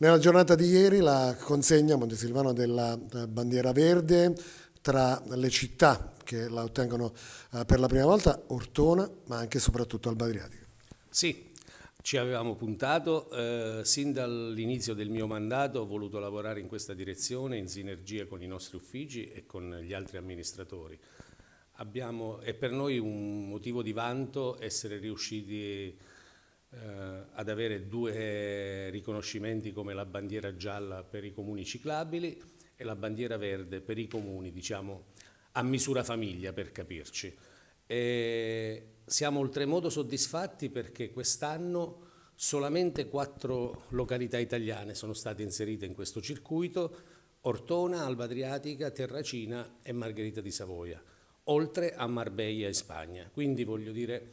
Nella giornata di ieri la consegna a Montesilvano della eh, bandiera verde tra le città che la ottengono eh, per la prima volta, Ortona, ma anche e soprattutto Alba Adriatica. Sì, ci avevamo puntato, eh, sin dall'inizio del mio mandato ho voluto lavorare in questa direzione in sinergia con i nostri uffici e con gli altri amministratori. Abbiamo, è per noi un motivo di vanto essere riusciti a eh, ad avere due riconoscimenti come la bandiera gialla per i comuni ciclabili e la bandiera verde per i comuni, diciamo, a misura famiglia per capirci. E siamo oltremodo soddisfatti perché quest'anno solamente quattro località italiane sono state inserite in questo circuito, Ortona, Alba Adriatica, Terracina e Margherita di Savoia, oltre a Marbella in Spagna. Quindi voglio dire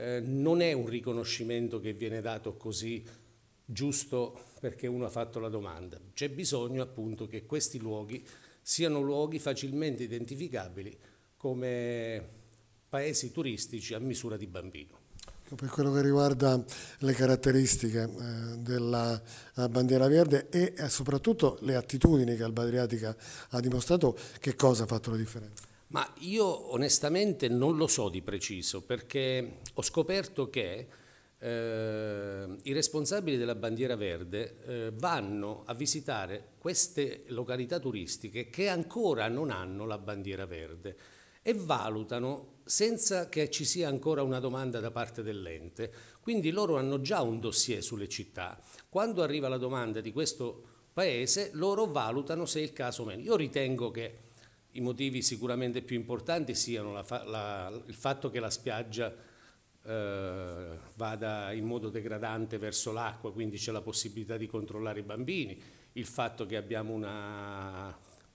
eh, non è un riconoscimento che viene dato così giusto perché uno ha fatto la domanda. C'è bisogno appunto che questi luoghi siano luoghi facilmente identificabili come paesi turistici a misura di bambino. Per quello che riguarda le caratteristiche eh, della bandiera verde e eh, soprattutto le attitudini che Alba Adriatica ha dimostrato, che cosa ha fatto la differenza? Ma io onestamente non lo so di preciso perché ho scoperto che eh, i responsabili della bandiera verde eh, vanno a visitare queste località turistiche che ancora non hanno la bandiera verde e valutano senza che ci sia ancora una domanda da parte dell'ente. Quindi loro hanno già un dossier sulle città. Quando arriva la domanda di questo paese, loro valutano se è il caso o meno. Io ritengo che i motivi sicuramente più importanti siano la, la, il fatto che la spiaggia eh, vada in modo degradante verso l'acqua, quindi c'è la possibilità di controllare i bambini, il fatto che abbiamo una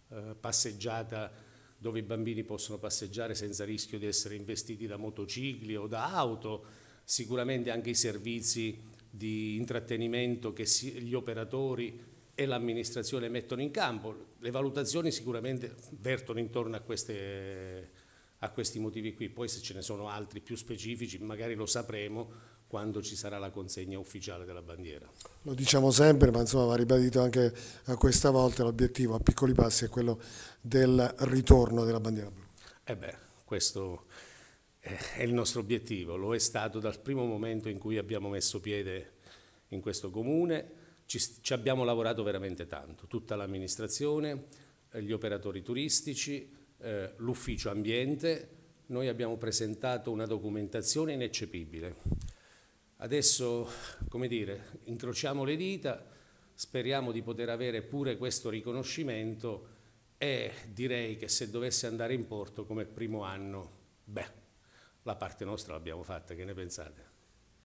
eh, passeggiata dove i bambini possono passeggiare senza rischio di essere investiti da motocicli o da auto, sicuramente anche i servizi di intrattenimento che si, gli operatori e l'amministrazione mettono in campo, le valutazioni sicuramente vertono intorno a, queste, a questi motivi qui, poi se ce ne sono altri più specifici magari lo sapremo quando ci sarà la consegna ufficiale della bandiera. Lo diciamo sempre, ma insomma va ribadito anche eh, questa volta l'obiettivo a piccoli passi è quello del ritorno della bandiera blu. Eh beh, questo è il nostro obiettivo, lo è stato dal primo momento in cui abbiamo messo piede in questo comune, ci, ci abbiamo lavorato veramente tanto, tutta l'amministrazione, eh, gli operatori turistici, eh, l'ufficio ambiente, noi abbiamo presentato una documentazione ineccepibile. Adesso, come dire, incrociamo le dita, speriamo di poter avere pure questo riconoscimento e direi che se dovesse andare in porto come primo anno, beh, la parte nostra l'abbiamo fatta, che ne pensate?